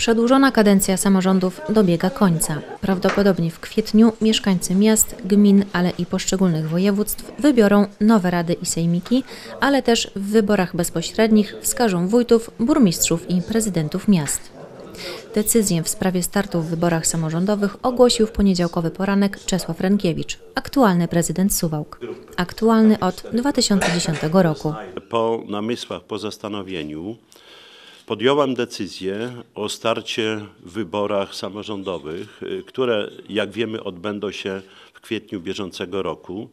Przedłużona kadencja samorządów dobiega końca. Prawdopodobnie w kwietniu mieszkańcy miast, gmin, ale i poszczególnych województw wybiorą nowe rady i sejmiki, ale też w wyborach bezpośrednich wskażą wójtów, burmistrzów i prezydentów miast. Decyzję w sprawie startu w wyborach samorządowych ogłosił w poniedziałkowy poranek Czesław Rękiewicz, aktualny prezydent Suwałk. Aktualny od 2010 roku. Po namysłach, po zastanowieniu, podjąłem decyzję o starcie w wyborach samorządowych, y, które jak wiemy odbędą się w kwietniu bieżącego roku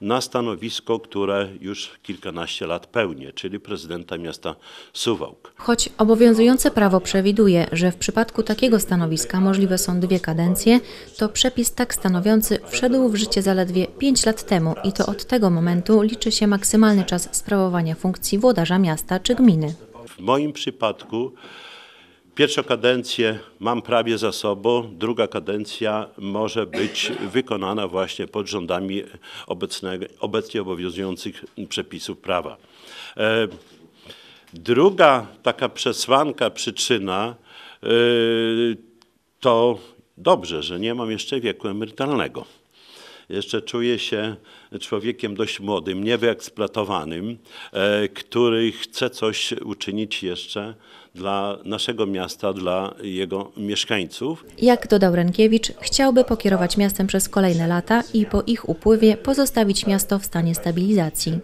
na stanowisko, które już kilkanaście lat pełnię, czyli prezydenta miasta Suwałk. Choć obowiązujące prawo przewiduje, że w przypadku takiego stanowiska możliwe są dwie kadencje, to przepis tak stanowiący wszedł w życie zaledwie pięć lat temu i to od tego momentu liczy się maksymalny czas sprawowania funkcji włodarza miasta czy gminy. W moim przypadku pierwszą kadencję mam prawie za sobą, druga kadencja może być wykonana właśnie pod rządami obecnego, obecnie obowiązujących przepisów prawa. E, druga taka przesłanka, przyczyna e, to dobrze, że nie mam jeszcze wieku emerytalnego jeszcze czuję się człowiekiem dość młodym, niewyeksploatowanym, e, który chce coś uczynić jeszcze dla naszego miasta, dla jego mieszkańców. Jak dodał Renkiewicz, chciałby pokierować miastem przez kolejne lata i po ich upływie pozostawić miasto w stanie stabilizacji.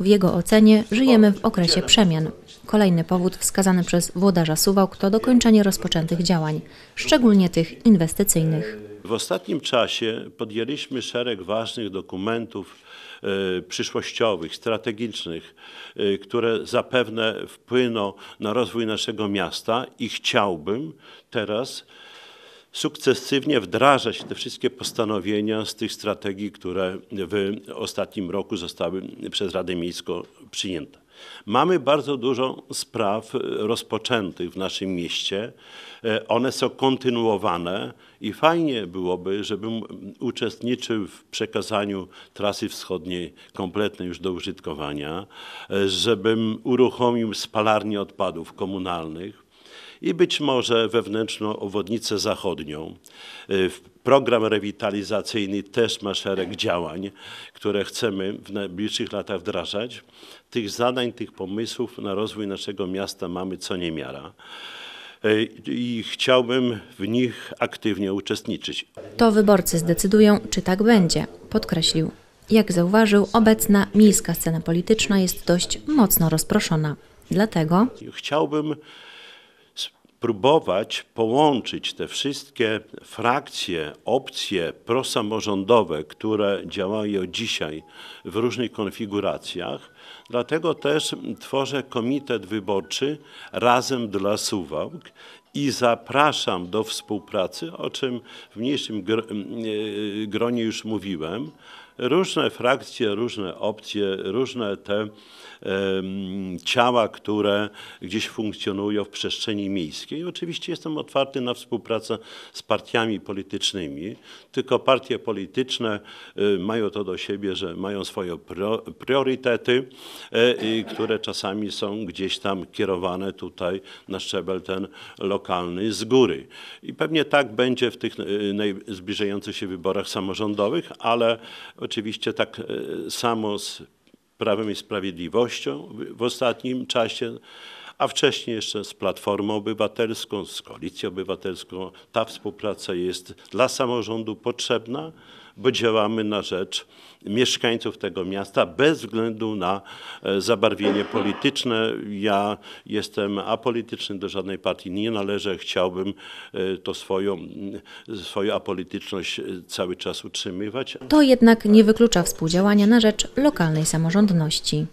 W jego ocenie żyjemy w okresie przemian. Kolejny powód wskazany przez włodarza Suwałk to dokończenie rozpoczętych działań, szczególnie tych inwestycyjnych. W ostatnim czasie podjęliśmy szereg ważnych dokumentów e, przyszłościowych, strategicznych, e, które zapewne wpłyną na rozwój naszego miasta i chciałbym teraz sukcesywnie wdrażać te wszystkie postanowienia z tych strategii, które w ostatnim roku zostały przez Radę Miejską przyjęte. Mamy bardzo dużo spraw e, rozpoczętych w naszym mieście. E, one są kontynuowane i fajnie byłoby, żebym uczestniczył w przekazaniu trasy wschodniej kompletnej już do użytkowania, e, żebym uruchomił spalarnię odpadów komunalnych i być może wewnętrzną obwodnicę zachodnią. Y, program rewitalizacyjny też ma szereg działań, które chcemy w najbliższych latach wdrażać. Tych zadań, tych pomysłów na rozwój naszego miasta mamy co niemiara y, i chciałbym w nich aktywnie uczestniczyć. To wyborcy zdecydują, czy tak będzie, podkreślił. Jak zauważył, obecna miejska scena polityczna jest dość mocno rozproszona. Dlatego chciałbym próbować połączyć te wszystkie frakcje, opcje prosamorządowe, które działają dzisiaj w różnych konfiguracjach, Dlatego też tworzę komitet wyborczy Razem dla Suwałk i zapraszam do współpracy, o czym w mniejszym e, gronie już mówiłem. Różne frakcje, różne opcje, różne te e, ciała, które gdzieś funkcjonują w przestrzeni miejskiej. Oczywiście jestem otwarty na współpracę z partiami politycznymi, tylko partie polityczne y, mają to do siebie, że mają swoje priorytety E, które czasami są gdzieś tam kierowane tutaj na szczebel ten lokalny z góry. I pewnie tak będzie w tych e, zbliżających się wyborach samorządowych, ale oczywiście tak e, samo z Prawem i Sprawiedliwością w ostatnim czasie a wcześniej jeszcze z Platformą Obywatelską, z Koalicją Obywatelską. Ta współpraca jest dla samorządu potrzebna, bo działamy na rzecz mieszkańców tego miasta bez względu na e, zabarwienie polityczne. Ja jestem apolityczny, do żadnej partii nie należę. Chciałbym e, to swoją, e, swoją apolityczność cały czas utrzymywać. To jednak nie wyklucza współdziałania na rzecz lokalnej samorządności.